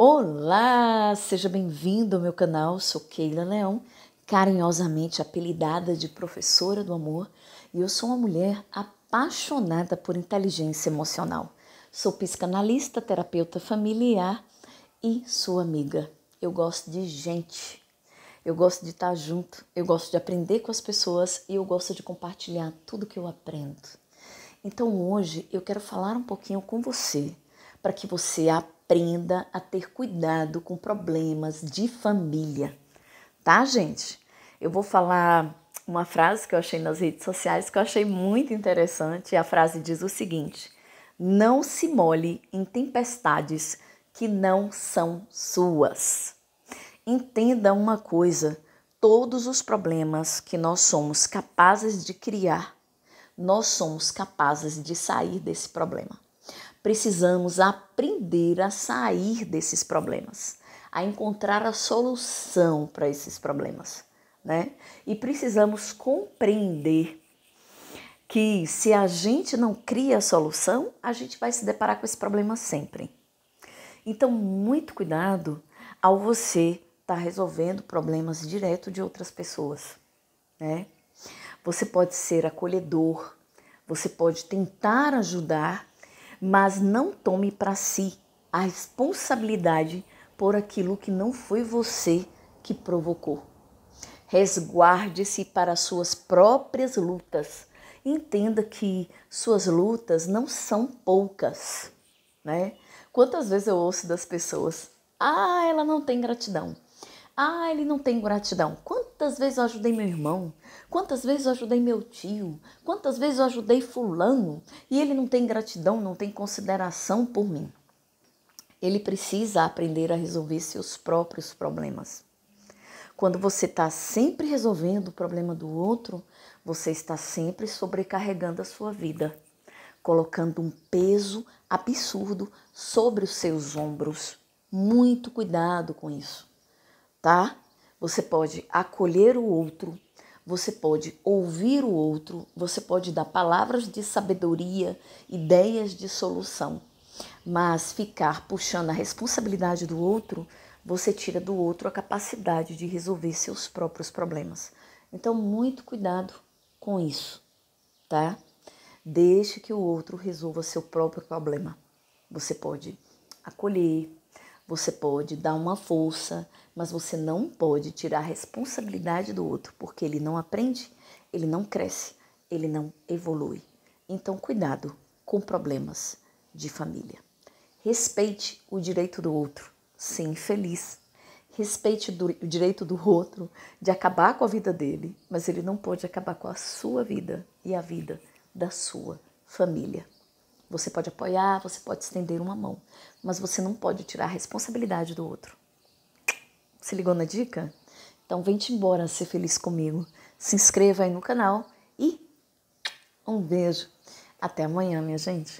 Olá, seja bem-vindo ao meu canal. Sou Keila Leão, carinhosamente apelidada de professora do amor, e eu sou uma mulher apaixonada por inteligência emocional. Sou psicanalista, terapeuta familiar e sou amiga. Eu gosto de gente. Eu gosto de estar junto, eu gosto de aprender com as pessoas e eu gosto de compartilhar tudo que eu aprendo. Então hoje eu quero falar um pouquinho com você para que você aprenda aprenda a ter cuidado com problemas de família, tá, gente? Eu vou falar uma frase que eu achei nas redes sociais que eu achei muito interessante. A frase diz o seguinte: Não se mole em tempestades que não são suas. Entenda uma coisa: todos os problemas que nós somos capazes de criar, nós somos capazes de sair desse problema precisamos aprender a sair desses problemas, a encontrar a solução para esses problemas, né? E precisamos compreender que se a gente não cria a solução, a gente vai se deparar com esse problema sempre. Então, muito cuidado ao você estar tá resolvendo problemas direto de outras pessoas, né? Você pode ser acolhedor, você pode tentar ajudar, mas não tome para si a responsabilidade por aquilo que não foi você que provocou. Resguarde-se para suas próprias lutas. Entenda que suas lutas não são poucas, né? Quantas vezes eu ouço das pessoas: "Ah, ela não tem gratidão. Ah, ele não tem gratidão. Quantas vezes eu ajudei meu irmão? Quantas vezes eu ajudei meu tio? Quantas vezes eu ajudei Fulano? E ele não tem gratidão, não tem consideração por mim. Ele precisa aprender a resolver seus próprios problemas. Quando você está sempre resolvendo o problema do outro, você está sempre sobrecarregando a sua vida, colocando um peso absurdo sobre os seus ombros. Muito cuidado com isso tá? Você pode acolher o outro, você pode ouvir o outro, você pode dar palavras de sabedoria, ideias de solução. Mas ficar puxando a responsabilidade do outro, você tira do outro a capacidade de resolver seus próprios problemas. Então, muito cuidado com isso, tá? Deixe que o outro resolva seu próprio problema. Você pode acolher, você pode dar uma força, mas você não pode tirar a responsabilidade do outro, porque ele não aprende, ele não cresce, ele não evolui. Então, cuidado com problemas de família. Respeite o direito do outro, ser infeliz. Respeite o direito do outro de acabar com a vida dele, mas ele não pode acabar com a sua vida e a vida da sua família. Você pode apoiar, você pode estender uma mão, mas você não pode tirar a responsabilidade do outro. Se ligou na dica? Então vem-te embora ser feliz comigo. Se inscreva aí no canal e um beijo. Até amanhã, minha gente.